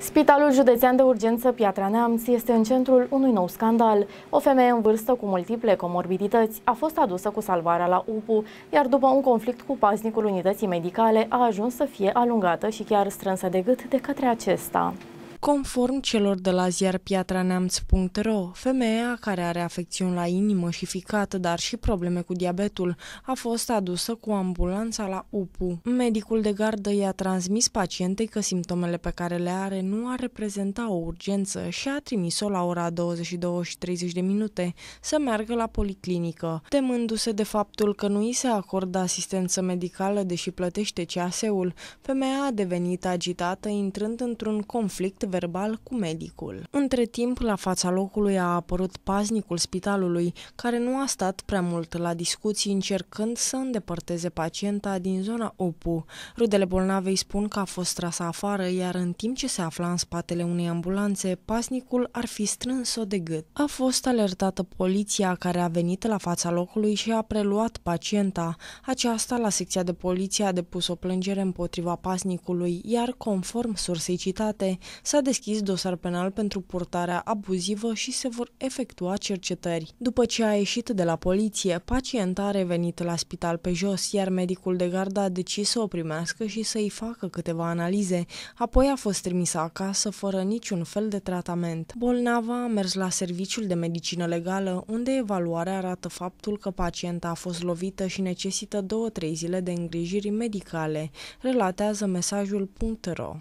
Spitalul Județean de Urgență Piatra Neamț este în centrul unui nou scandal. O femeie în vârstă cu multiple comorbidități a fost adusă cu salvarea la UPU, iar după un conflict cu paznicul unității medicale a ajuns să fie alungată și chiar strânsă de gât de către acesta. Conform celor de la ziar piatraneamț.ro, femeia care are afecțiuni la inimă și ficată, dar și probleme cu diabetul, a fost adusă cu ambulanța la UPU. Medicul de gardă i-a transmis pacientei că simptomele pe care le are nu ar reprezenta o urgență și a trimis-o la ora 22 și 30 de minute să meargă la policlinică, temându-se de faptul că nu i se acordă asistență medicală deși plătește case ul Femeia a devenit agitată intrând într-un conflict verbal cu medicul. Între timp, la fața locului a apărut paznicul spitalului, care nu a stat prea mult la discuții încercând să îndepărteze pacienta din zona OPU. Rudele bolnavei spun că a fost trasă afară, iar în timp ce se afla în spatele unei ambulanțe, pasnicul ar fi strâns-o de gât. A fost alertată poliția care a venit la fața locului și a preluat pacienta. Aceasta, la secția de poliție, a depus o plângere împotriva pasnicului, iar conform sursei citate, s-a deschis dosar penal pentru purtarea abuzivă și se vor efectua cercetări. După ce a ieșit de la poliție, pacienta a revenit la spital pe jos, iar medicul de gardă a decis să o primească și să-i facă câteva analize. Apoi a fost trimisă acasă fără niciun fel de tratament. Bolnava a mers la serviciul de medicină legală, unde evaluarea arată faptul că pacienta a fost lovită și necesită două trei zile de îngrijiri medicale, relatează mesajul.ro.